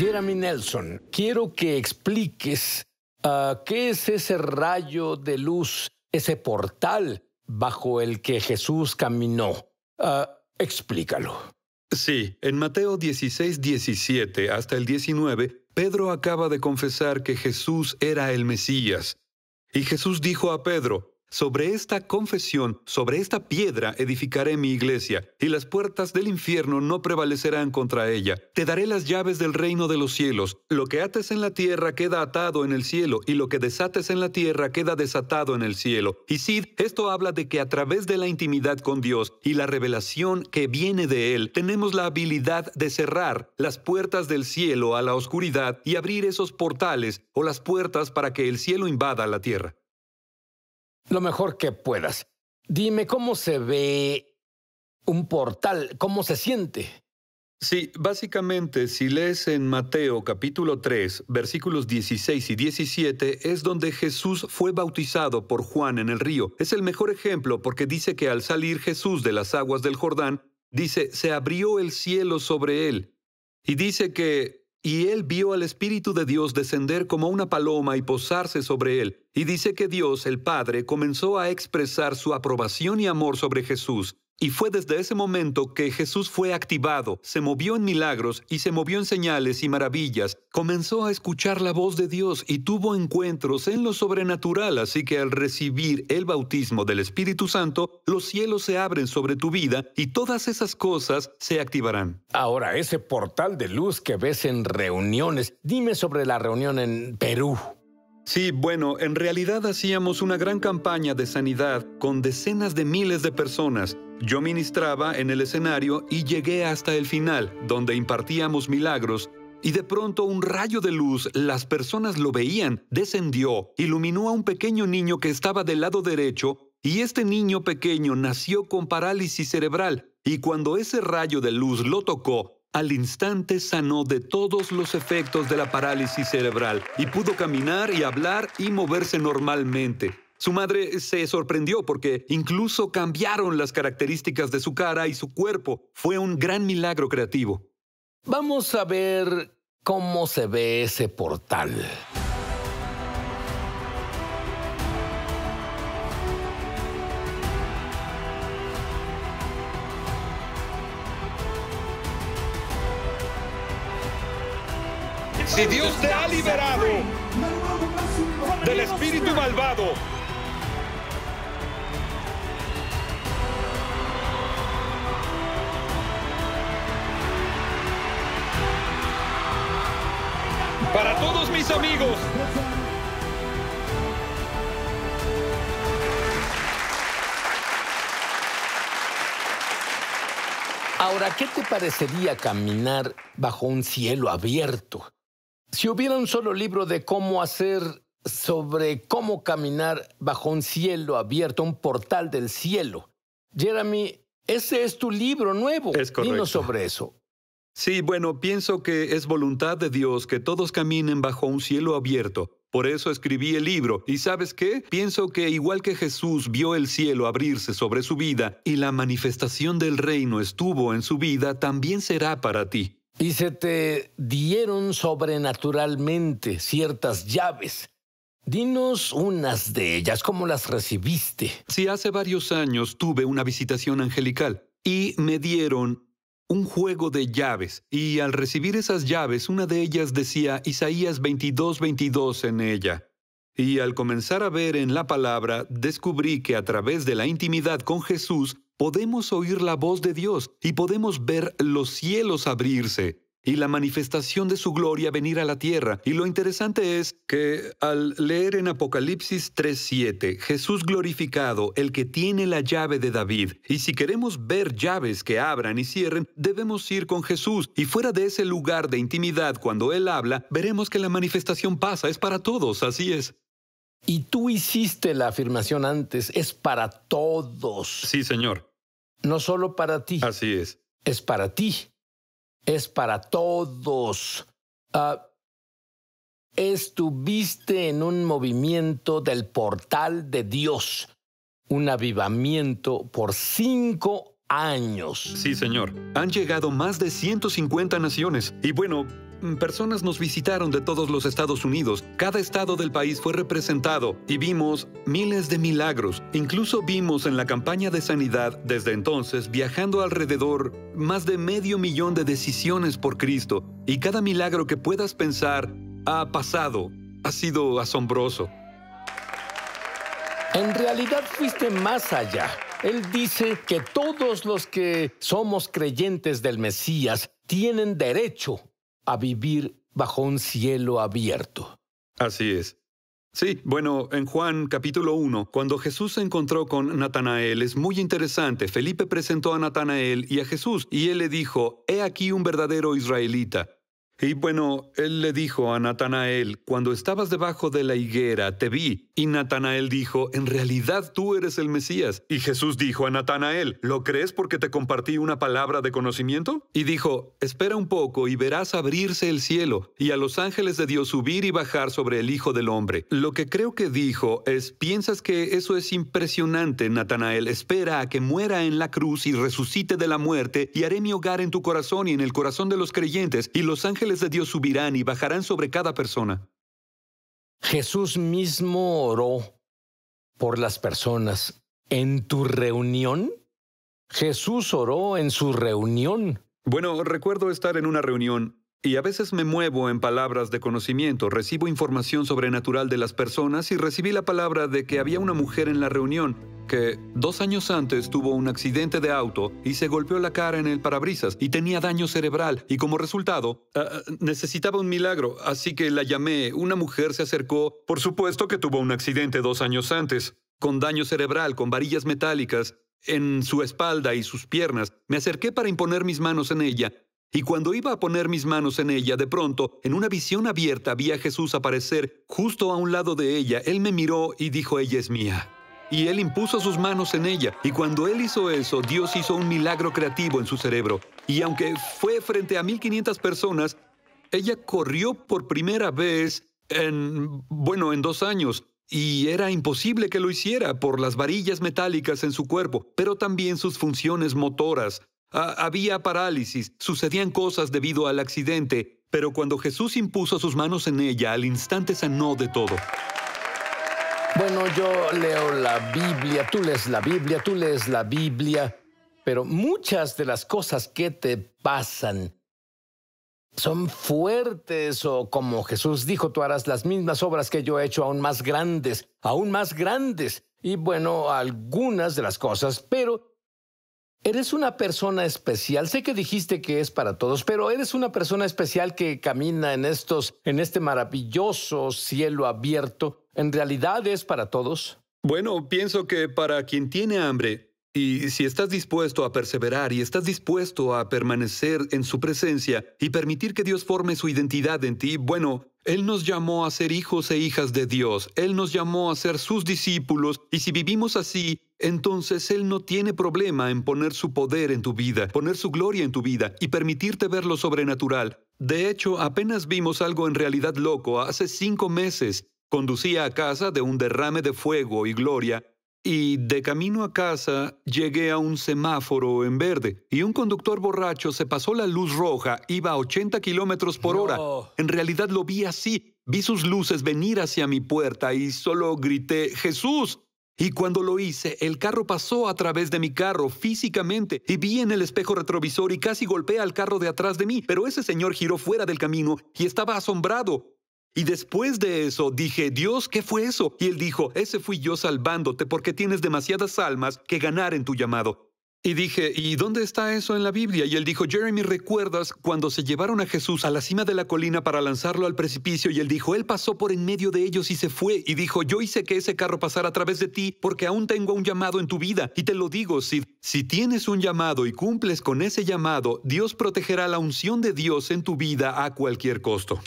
Jeremy Nelson, quiero que expliques ah, qué es ese rayo de luz, ese portal bajo el que Jesús caminó. Ah, explícalo. Sí, en Mateo 16, 17 hasta el 19, Pedro acaba de confesar que Jesús era el Mesías. Y Jesús dijo a Pedro, sobre esta confesión, sobre esta piedra edificaré mi iglesia, y las puertas del infierno no prevalecerán contra ella. Te daré las llaves del reino de los cielos. Lo que ates en la tierra queda atado en el cielo, y lo que desates en la tierra queda desatado en el cielo. Y Sid, esto habla de que a través de la intimidad con Dios y la revelación que viene de Él, tenemos la habilidad de cerrar las puertas del cielo a la oscuridad y abrir esos portales o las puertas para que el cielo invada la tierra lo mejor que puedas. Dime cómo se ve un portal, cómo se siente. Sí, básicamente si lees en Mateo capítulo 3, versículos 16 y 17, es donde Jesús fue bautizado por Juan en el río. Es el mejor ejemplo porque dice que al salir Jesús de las aguas del Jordán, dice, se abrió el cielo sobre él. Y dice que y él vio al Espíritu de Dios descender como una paloma y posarse sobre él. Y dice que Dios, el Padre, comenzó a expresar su aprobación y amor sobre Jesús, y fue desde ese momento que Jesús fue activado, se movió en milagros y se movió en señales y maravillas, comenzó a escuchar la voz de Dios y tuvo encuentros en lo sobrenatural, así que al recibir el bautismo del Espíritu Santo, los cielos se abren sobre tu vida y todas esas cosas se activarán. Ahora, ese portal de luz que ves en reuniones, dime sobre la reunión en Perú. Sí, bueno, en realidad hacíamos una gran campaña de sanidad con decenas de miles de personas yo ministraba en el escenario y llegué hasta el final, donde impartíamos milagros, y de pronto un rayo de luz, las personas lo veían, descendió, iluminó a un pequeño niño que estaba del lado derecho, y este niño pequeño nació con parálisis cerebral, y cuando ese rayo de luz lo tocó, al instante sanó de todos los efectos de la parálisis cerebral y pudo caminar y hablar y moverse normalmente. Su madre se sorprendió porque incluso cambiaron las características de su cara y su cuerpo. Fue un gran milagro creativo. Vamos a ver cómo se ve ese portal. Si Dios te ha liberado del espíritu malvado, Para todos mis amigos. Ahora, ¿qué te parecería caminar bajo un cielo abierto? Si hubiera un solo libro de cómo hacer sobre cómo caminar bajo un cielo abierto, un portal del cielo. Jeremy, ese es tu libro nuevo. Es sobre eso. Sí, bueno, pienso que es voluntad de Dios que todos caminen bajo un cielo abierto. Por eso escribí el libro. ¿Y sabes qué? Pienso que igual que Jesús vio el cielo abrirse sobre su vida y la manifestación del reino estuvo en su vida, también será para ti. Y se te dieron sobrenaturalmente ciertas llaves. Dinos unas de ellas, ¿cómo las recibiste? Sí, hace varios años tuve una visitación angelical y me dieron un juego de llaves, y al recibir esas llaves una de ellas decía Isaías 22, 22 en ella. Y al comenzar a ver en la palabra, descubrí que a través de la intimidad con Jesús podemos oír la voz de Dios y podemos ver los cielos abrirse y la manifestación de su gloria venir a la tierra. Y lo interesante es que al leer en Apocalipsis 3.7, Jesús glorificado, el que tiene la llave de David, y si queremos ver llaves que abran y cierren, debemos ir con Jesús, y fuera de ese lugar de intimidad cuando Él habla, veremos que la manifestación pasa, es para todos, así es. Y tú hiciste la afirmación antes, es para todos. Sí, Señor. No solo para ti. Así es. Es para ti es para todos. Ah, estuviste en un movimiento del portal de Dios, un avivamiento por cinco años. Sí, señor. Han llegado más de 150 naciones. Y bueno, Mm, personas nos visitaron de todos los Estados Unidos, cada estado del país fue representado y vimos miles de milagros. Incluso vimos en la campaña de sanidad desde entonces viajando alrededor más de medio millón de decisiones por Cristo y cada milagro que puedas pensar ha pasado, ha sido asombroso. En realidad fuiste más allá. Él dice que todos los que somos creyentes del Mesías tienen derecho a vivir bajo un cielo abierto. Así es. Sí, bueno, en Juan capítulo 1, cuando Jesús se encontró con Natanael, es muy interesante. Felipe presentó a Natanael y a Jesús, y él le dijo, He aquí un verdadero israelita y bueno, él le dijo a Natanael, cuando estabas debajo de la higuera, te vi. Y Natanael dijo, en realidad tú eres el Mesías. Y Jesús dijo a Natanael, ¿lo crees porque te compartí una palabra de conocimiento? Y dijo, espera un poco y verás abrirse el cielo y a los ángeles de Dios subir y bajar sobre el Hijo del Hombre. Lo que creo que dijo es, piensas que eso es impresionante, Natanael, espera a que muera en la cruz y resucite de la muerte y haré mi hogar en tu corazón y en el corazón de los creyentes y los ángeles de Dios subirán y bajarán sobre cada persona. Jesús mismo oró por las personas. ¿En tu reunión? Jesús oró en su reunión. Bueno, recuerdo estar en una reunión y a veces me muevo en palabras de conocimiento, recibo información sobrenatural de las personas y recibí la palabra de que había una mujer en la reunión que dos años antes tuvo un accidente de auto y se golpeó la cara en el parabrisas y tenía daño cerebral y como resultado ah, ah, necesitaba un milagro, así que la llamé, una mujer se acercó, por supuesto que tuvo un accidente dos años antes, con daño cerebral, con varillas metálicas en su espalda y sus piernas, me acerqué para imponer mis manos en ella y cuando iba a poner mis manos en ella, de pronto, en una visión abierta, vi a Jesús aparecer justo a un lado de ella. Él me miró y dijo, ella es mía. Y él impuso sus manos en ella. Y cuando él hizo eso, Dios hizo un milagro creativo en su cerebro. Y aunque fue frente a 1500 personas, ella corrió por primera vez en, bueno, en dos años. Y era imposible que lo hiciera por las varillas metálicas en su cuerpo, pero también sus funciones motoras. Ah, había parálisis, sucedían cosas debido al accidente, pero cuando Jesús impuso sus manos en ella, al instante sanó de todo. Bueno, yo leo la Biblia, tú lees la Biblia, tú lees la Biblia, pero muchas de las cosas que te pasan son fuertes o como Jesús dijo, tú harás las mismas obras que yo he hecho aún más grandes, aún más grandes. Y bueno, algunas de las cosas, pero Eres una persona especial. Sé que dijiste que es para todos, pero eres una persona especial que camina en estos, en este maravilloso cielo abierto. ¿En realidad es para todos? Bueno, pienso que para quien tiene hambre, y si estás dispuesto a perseverar y estás dispuesto a permanecer en su presencia y permitir que Dios forme su identidad en ti, bueno, él nos llamó a ser hijos e hijas de Dios, Él nos llamó a ser sus discípulos, y si vivimos así, entonces Él no tiene problema en poner su poder en tu vida, poner su gloria en tu vida y permitirte ver lo sobrenatural. De hecho, apenas vimos algo en realidad loco hace cinco meses. Conducía a casa de un derrame de fuego y gloria y de camino a casa llegué a un semáforo en verde y un conductor borracho se pasó la luz roja, iba a 80 kilómetros por hora. En realidad lo vi así, vi sus luces venir hacia mi puerta y solo grité, Jesús. Y cuando lo hice, el carro pasó a través de mi carro físicamente y vi en el espejo retrovisor y casi golpea al carro de atrás de mí, pero ese señor giró fuera del camino y estaba asombrado. Y después de eso dije, Dios, ¿qué fue eso? Y él dijo, ese fui yo salvándote porque tienes demasiadas almas que ganar en tu llamado. Y dije, ¿y dónde está eso en la Biblia? Y él dijo, Jeremy, ¿recuerdas cuando se llevaron a Jesús a la cima de la colina para lanzarlo al precipicio? Y él dijo, Él pasó por en medio de ellos y se fue. Y dijo, yo hice que ese carro pasara a través de ti porque aún tengo un llamado en tu vida. Y te lo digo, Sid, si tienes un llamado y cumples con ese llamado, Dios protegerá la unción de Dios en tu vida a cualquier costo.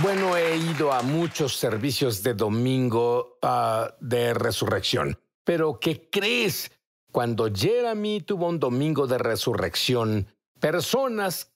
Bueno, he ido a muchos servicios de domingo ah, de resurrección, pero ¿qué crees? Cuando Jeremy tuvo un domingo de resurrección, personas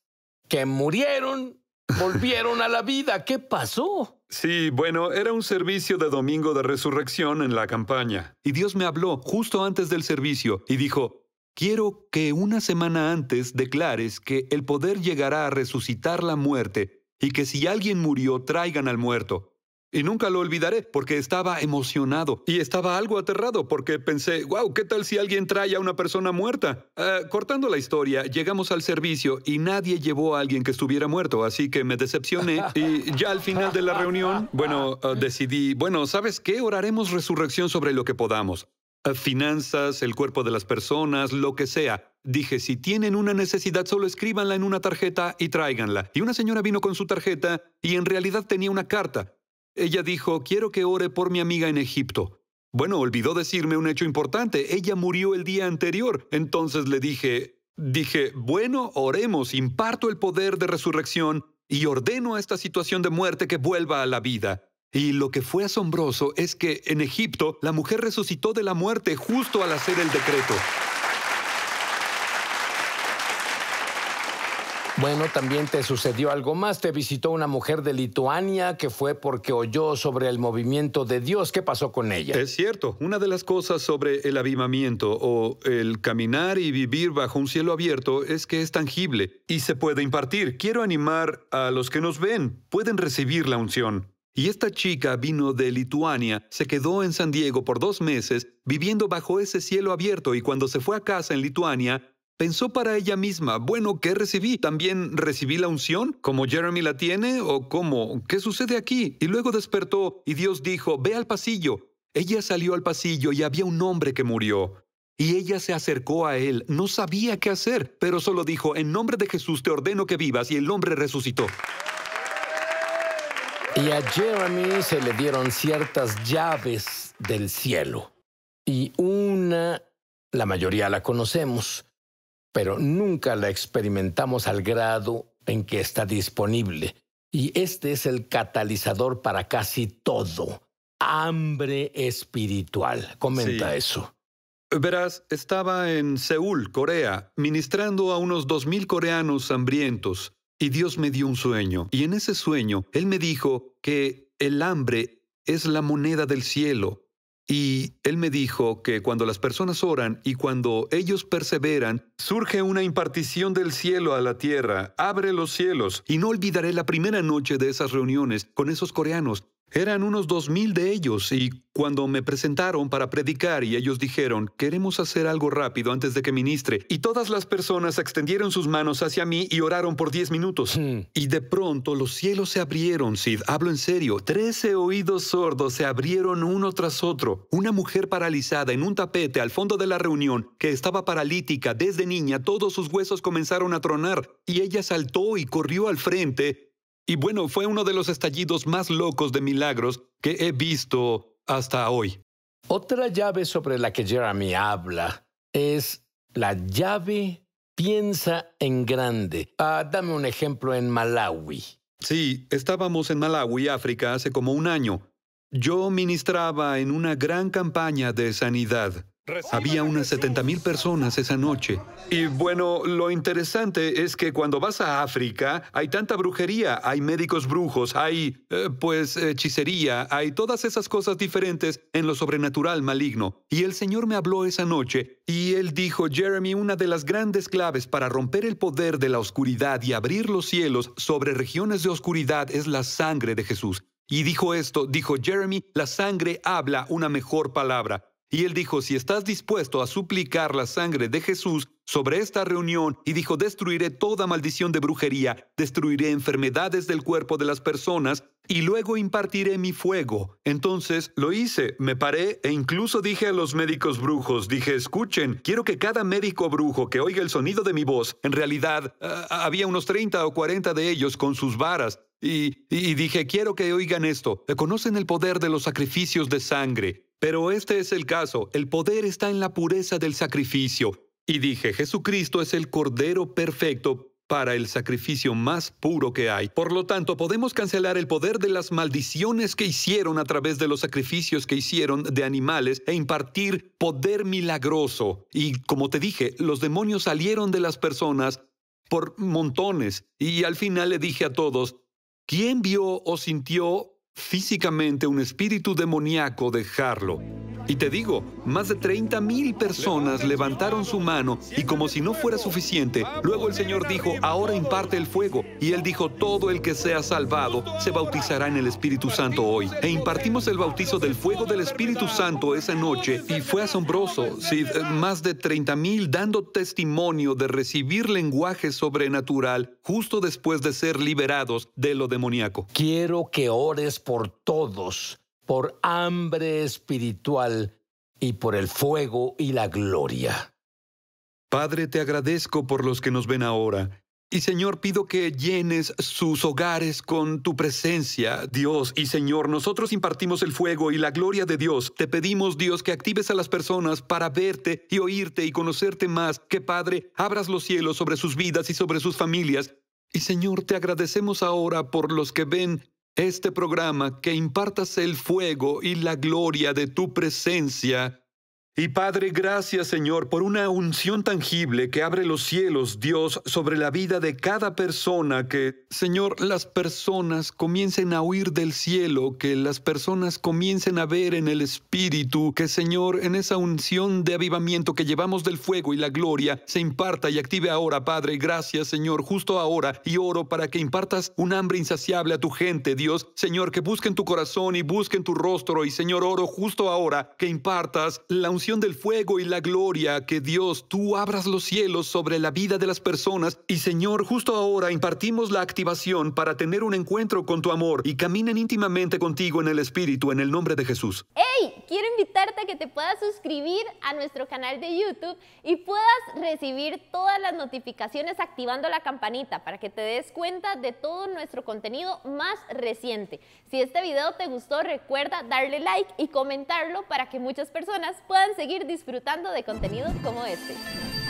que murieron volvieron a la vida. ¿Qué pasó? Sí, bueno, era un servicio de domingo de resurrección en la campaña. Y Dios me habló justo antes del servicio y dijo, quiero que una semana antes declares que el poder llegará a resucitar la muerte y que si alguien murió traigan al muerto. Y nunca lo olvidaré porque estaba emocionado y estaba algo aterrado porque pensé, wow, ¿qué tal si alguien trae a una persona muerta? Eh, cortando la historia, llegamos al servicio y nadie llevó a alguien que estuviera muerto, así que me decepcioné y ya al final de la reunión, bueno, eh, decidí, bueno, ¿sabes qué? Oraremos resurrección sobre lo que podamos finanzas, el cuerpo de las personas, lo que sea. Dije, si tienen una necesidad, solo escríbanla en una tarjeta y tráiganla. Y una señora vino con su tarjeta y en realidad tenía una carta. Ella dijo, quiero que ore por mi amiga en Egipto. Bueno, olvidó decirme un hecho importante. Ella murió el día anterior. Entonces le dije, dije, bueno, oremos, imparto el poder de resurrección y ordeno a esta situación de muerte que vuelva a la vida. Y lo que fue asombroso es que en Egipto la mujer resucitó de la muerte justo al hacer el decreto. Bueno, también te sucedió algo más. Te visitó una mujer de Lituania que fue porque oyó sobre el movimiento de Dios. ¿Qué pasó con ella? Es cierto. Una de las cosas sobre el avivamiento o el caminar y vivir bajo un cielo abierto es que es tangible y se puede impartir. Quiero animar a los que nos ven. Pueden recibir la unción. Y esta chica vino de Lituania, se quedó en San Diego por dos meses, viviendo bajo ese cielo abierto, y cuando se fue a casa en Lituania, pensó para ella misma, bueno, ¿qué recibí? ¿También recibí la unción? ¿Como Jeremy la tiene? ¿O cómo? ¿Qué sucede aquí? Y luego despertó, y Dios dijo, ve al pasillo. Ella salió al pasillo y había un hombre que murió. Y ella se acercó a él, no sabía qué hacer, pero solo dijo, en nombre de Jesús te ordeno que vivas, y el hombre resucitó. Y a Jeremy se le dieron ciertas llaves del cielo. Y una, la mayoría la conocemos, pero nunca la experimentamos al grado en que está disponible. Y este es el catalizador para casi todo. Hambre espiritual. Comenta eso. Verás, estaba en Seúl, Corea, ministrando a unos 2.000 coreanos hambrientos y Dios me dio un sueño, y en ese sueño Él me dijo que el hambre es la moneda del cielo. Y Él me dijo que cuando las personas oran y cuando ellos perseveran, surge una impartición del cielo a la tierra, abre los cielos. Y no olvidaré la primera noche de esas reuniones con esos coreanos, eran unos dos mil de ellos y cuando me presentaron para predicar y ellos dijeron, queremos hacer algo rápido antes de que ministre, y todas las personas extendieron sus manos hacia mí y oraron por diez minutos. Hmm. Y de pronto los cielos se abrieron, Sid, hablo en serio, trece oídos sordos se abrieron uno tras otro. Una mujer paralizada en un tapete al fondo de la reunión, que estaba paralítica desde niña, todos sus huesos comenzaron a tronar, y ella saltó y corrió al frente y bueno, fue uno de los estallidos más locos de milagros que he visto hasta hoy. Otra llave sobre la que Jeremy habla es la llave piensa en grande. Ah, dame un ejemplo en Malawi. Sí, estábamos en Malawi, África, hace como un año. Yo ministraba en una gran campaña de sanidad. Había unas 70.000 personas esa noche. Y bueno, lo interesante es que cuando vas a África hay tanta brujería, hay médicos brujos, hay, eh, pues, hechicería, hay todas esas cosas diferentes en lo sobrenatural maligno. Y el Señor me habló esa noche y él dijo, Jeremy, una de las grandes claves para romper el poder de la oscuridad y abrir los cielos sobre regiones de oscuridad es la sangre de Jesús. Y dijo esto, dijo Jeremy, la sangre habla una mejor palabra. Y él dijo, si estás dispuesto a suplicar la sangre de Jesús sobre esta reunión, y dijo, destruiré toda maldición de brujería, destruiré enfermedades del cuerpo de las personas, y luego impartiré mi fuego. Entonces lo hice, me paré e incluso dije a los médicos brujos, dije, escuchen, quiero que cada médico brujo que oiga el sonido de mi voz, en realidad ah, había unos 30 o 40 de ellos con sus varas, y, y dije, quiero que oigan esto, conocen el poder de los sacrificios de sangre. Pero este es el caso, el poder está en la pureza del sacrificio. Y dije, Jesucristo es el Cordero perfecto para el sacrificio más puro que hay. Por lo tanto, podemos cancelar el poder de las maldiciones que hicieron a través de los sacrificios que hicieron de animales e impartir poder milagroso. Y como te dije, los demonios salieron de las personas por montones. Y al final le dije a todos, ¿quién vio o sintió físicamente un espíritu demoníaco dejarlo. Y te digo, más de 30 mil personas levantaron su mano y como si no fuera suficiente, luego el Señor dijo, ahora imparte el fuego. Y Él dijo, todo el que sea salvado se bautizará en el Espíritu Santo hoy. E impartimos el bautizo del fuego del Espíritu Santo esa noche y fue asombroso. más de 30 mil dando testimonio de recibir lenguaje sobrenatural justo después de ser liberados de lo demoníaco. Quiero que ores por todos, por hambre espiritual y por el fuego y la gloria. Padre, te agradezco por los que nos ven ahora. Y Señor, pido que llenes sus hogares con tu presencia, Dios. Y Señor, nosotros impartimos el fuego y la gloria de Dios. Te pedimos, Dios, que actives a las personas para verte y oírte y conocerte más. Que Padre, abras los cielos sobre sus vidas y sobre sus familias. Y Señor, te agradecemos ahora por los que ven este programa, que impartas el fuego y la gloria de tu presencia y Padre, gracias Señor por una unción tangible que abre los cielos, Dios, sobre la vida de cada persona, que, Señor, las personas comiencen a huir del cielo, que las personas comiencen a ver en el Espíritu, que, Señor, en esa unción de avivamiento que llevamos del fuego y la gloria, se imparta y active ahora, Padre, gracias Señor, justo ahora, y oro para que impartas un hambre insaciable a tu gente, Dios, Señor, que busquen tu corazón y busquen tu rostro, y Señor, oro justo ahora, que impartas la unción del fuego y la gloria, que Dios, tú abras los cielos sobre la vida de las personas. Y Señor, justo ahora impartimos la activación para tener un encuentro con tu amor y caminen íntimamente contigo en el Espíritu, en el nombre de Jesús. ¡Hey! Quiero invitarte a que te puedas suscribir a nuestro canal de YouTube y puedas recibir todas las notificaciones activando la campanita para que te des cuenta de todo nuestro contenido más reciente. Si este video te gustó, recuerda darle like y comentarlo para que muchas personas puedan seguir disfrutando de contenidos como este.